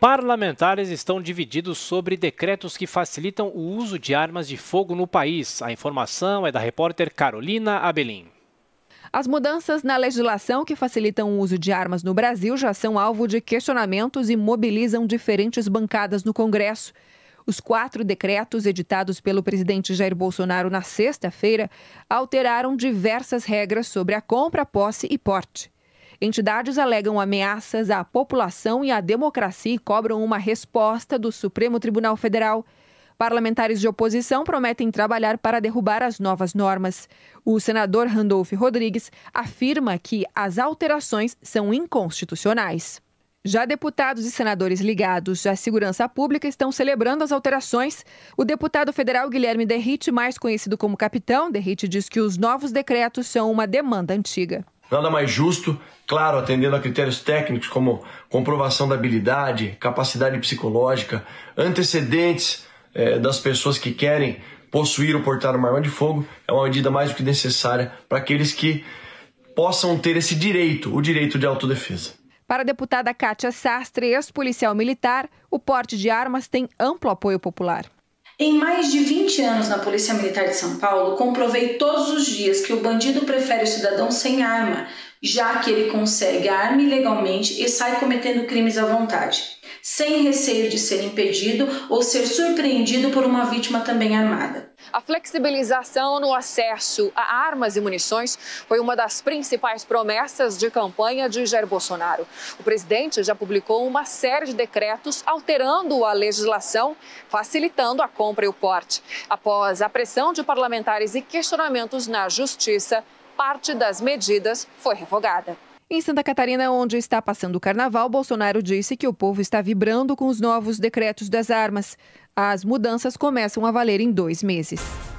Parlamentares estão divididos sobre decretos que facilitam o uso de armas de fogo no país. A informação é da repórter Carolina Abelim. As mudanças na legislação que facilitam o uso de armas no Brasil já são alvo de questionamentos e mobilizam diferentes bancadas no Congresso. Os quatro decretos editados pelo presidente Jair Bolsonaro na sexta-feira alteraram diversas regras sobre a compra, posse e porte. Entidades alegam ameaças à população e à democracia e cobram uma resposta do Supremo Tribunal Federal. Parlamentares de oposição prometem trabalhar para derrubar as novas normas. O senador Randolph Rodrigues afirma que as alterações são inconstitucionais. Já deputados e senadores ligados à segurança pública estão celebrando as alterações. O deputado federal Guilherme Derrite, mais conhecido como Capitão Derrite, diz que os novos decretos são uma demanda antiga. Nada mais justo, claro, atendendo a critérios técnicos como comprovação da habilidade, capacidade psicológica, antecedentes eh, das pessoas que querem possuir ou portar uma arma de fogo, é uma medida mais do que necessária para aqueles que possam ter esse direito, o direito de autodefesa. Para a deputada Kátia Sastre, ex-policial militar, o porte de armas tem amplo apoio popular. Em mais de 20 anos na Polícia Militar de São Paulo, comprovei todos os dias que o bandido prefere o cidadão sem arma, já que ele consegue a arma ilegalmente e sai cometendo crimes à vontade, sem receio de ser impedido ou ser surpreendido por uma vítima também armada. A flexibilização no acesso a armas e munições foi uma das principais promessas de campanha de Jair Bolsonaro. O presidente já publicou uma série de decretos alterando a legislação, facilitando a compra e o porte. Após a pressão de parlamentares e questionamentos na Justiça, parte das medidas foi revogada. Em Santa Catarina, onde está passando o carnaval, Bolsonaro disse que o povo está vibrando com os novos decretos das armas. As mudanças começam a valer em dois meses.